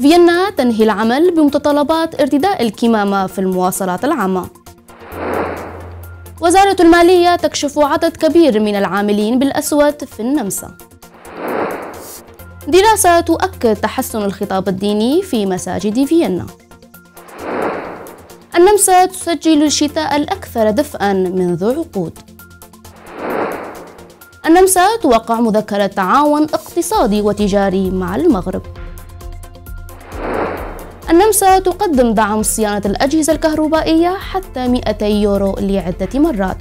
فيينا تنهي العمل بمتطلبات ارتداء الكمامة في المواصلات العامة وزارة المالية تكشف عدد كبير من العاملين بالأسود في النمسا دراسة تؤكد تحسن الخطاب الديني في مساجد فيينا النمسا تسجل الشتاء الأكثر دفئا منذ عقود النمسا توقع مذكرة تعاون اقتصادي وتجاري مع المغرب النمسا تقدم دعم صيانة الأجهزة الكهربائية حتى 200 يورو لعدة مرات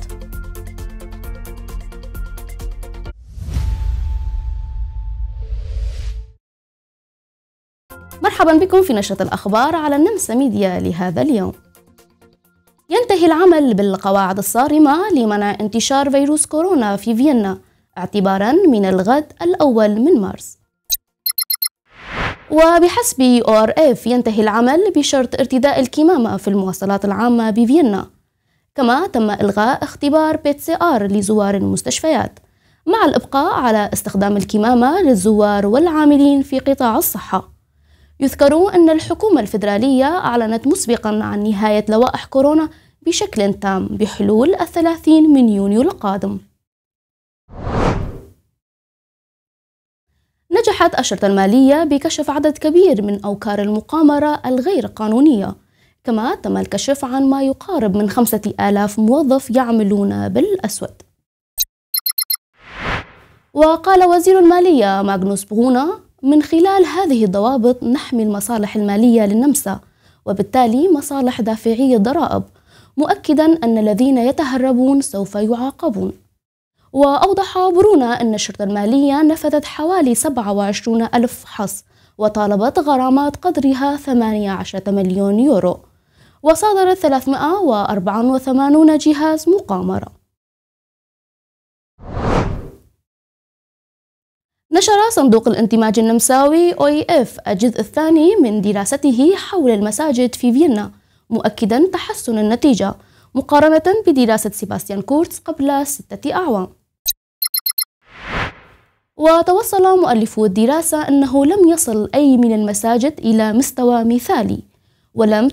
مرحبا بكم في نشرة الأخبار على النمسا ميديا لهذا اليوم ينتهي العمل بالقواعد الصارمة لمنع انتشار فيروس كورونا في فيينا اعتبارا من الغد الأول من مارس وبحسب اف ينتهي العمل بشرط ارتداء الكمامة في المواصلات العامة بفيينا كما تم إلغاء اختبار بيت سي آر لزوار المستشفيات مع الإبقاء على استخدام الكمامة للزوار والعاملين في قطاع الصحة يذكر أن الحكومة الفدراليه أعلنت مسبقا عن نهاية لوائح كورونا بشكل تام بحلول الثلاثين من يونيو القادم سمحت الشرطة المالية بكشف عدد كبير من أوكار المقامرة الغير قانونية كما تم الكشف عن ما يقارب من خمسة آلاف موظف يعملون بالأسود وقال وزير المالية ماغنوس بغونا من خلال هذه الضوابط نحمي المصالح المالية للنمسا وبالتالي مصالح دافعي الضرائب مؤكدا أن الذين يتهربون سوف يعاقبون وأوضح برونا أن الشرطة المالية نفذت حوالي 27 ألف حص وطالبت غرامات قدرها 18 مليون يورو وصادرت 384 جهاز مقامرة نشر صندوق الانتماج النمساوي OEF الجزء الثاني من دراسته حول المساجد في فيينا مؤكدا تحسن النتيجة مقارنة بدراسة سيباستيان كورتس قبل ستة أعوام وتوصل مؤلفو الدراسة أنه لم يصل أي من المساجد إلى مستوى مثالي ولم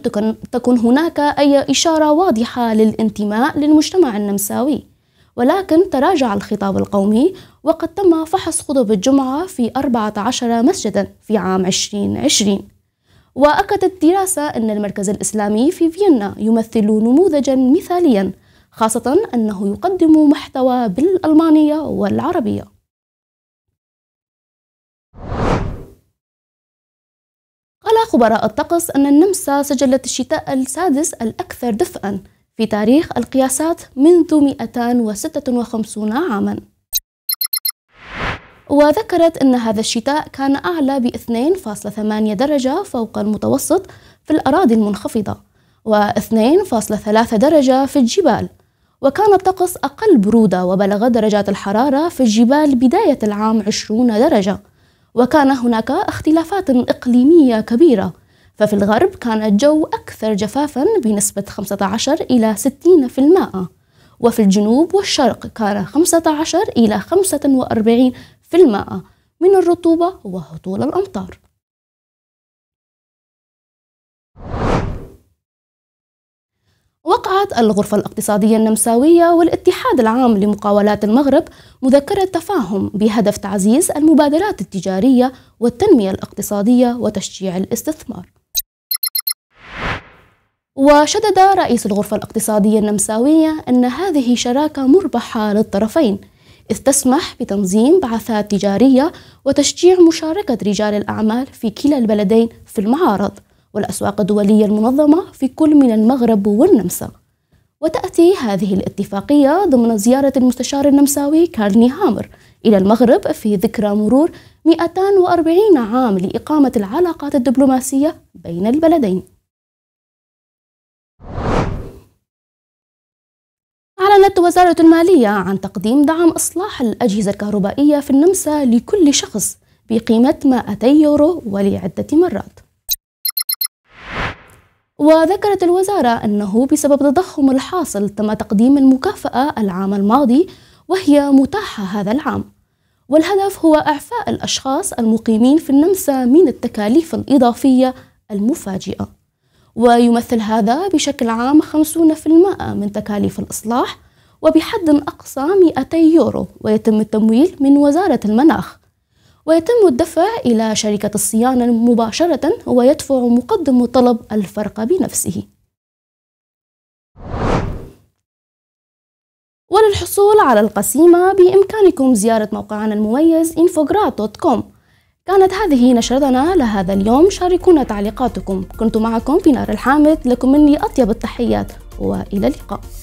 تكن هناك أي إشارة واضحة للانتماء للمجتمع النمساوي ولكن تراجع الخطاب القومي وقد تم فحص خطب الجمعة في 14 مسجدا في عام 2020 وأكدت الدراسة أن المركز الإسلامي في فيينا يمثل نموذجا مثاليا خاصة أنه يقدم محتوى بالألمانية والعربية خبراء الطقس أن النمسا سجلت الشتاء السادس الأكثر دفئا في تاريخ القياسات منذ 256 عاما وذكرت أن هذا الشتاء كان أعلى ب 2.8 درجة فوق المتوسط في الأراضي المنخفضة و 2.3 درجة في الجبال وكان الطقس أقل برودة وبلغ درجات الحرارة في الجبال بداية العام 20 درجة وكان هناك اختلافات إقليمية كبيرة ففي الغرب كان الجو أكثر جفافا بنسبة 15 إلى 60% وفي الجنوب والشرق كان 15 إلى 45% من الرطوبة وهطول الأمطار وقعت الغرفة الاقتصادية النمساوية والاتحاد العام لمقاولات المغرب مذكرة تفاهم بهدف تعزيز المبادرات التجارية والتنمية الاقتصادية وتشجيع الاستثمار. وشدد رئيس الغرفة الاقتصادية النمساوية أن هذه شراكة مربحة للطرفين، إذ تسمح بتنظيم بعثات تجارية وتشجيع مشاركة رجال الأعمال في كلا البلدين في المعارض. والأسواق الدولية المنظمة في كل من المغرب والنمسا وتأتي هذه الاتفاقية ضمن زيارة المستشار النمساوي كارني هامر إلى المغرب في ذكرى مرور 240 عام لإقامة العلاقات الدبلوماسية بين البلدين أعلنت وزارة المالية عن تقديم دعم إصلاح الأجهزة الكهربائية في النمسا لكل شخص بقيمة 200 يورو ولعدة مرات وذكرت الوزارة أنه بسبب التضخم الحاصل تم تقديم المكافأة العام الماضي وهي متاحة هذا العام والهدف هو إعفاء الأشخاص المقيمين في النمسا من التكاليف الإضافية المفاجئة ويمثل هذا بشكل عام 50% من تكاليف الإصلاح وبحد أقصى 200 يورو ويتم التمويل من وزارة المناخ ويتم الدفع إلى شركة الصيانة مباشرة ويدفع مقدم الطلب الفرق بنفسه وللحصول على القسيمة بإمكانكم زيارة موقعنا المميز infograd.com كانت هذه نشرتنا لهذا اليوم شاركونا تعليقاتكم كنت معكم بنار الحامد لكم مني أطيب التحيات وإلى اللقاء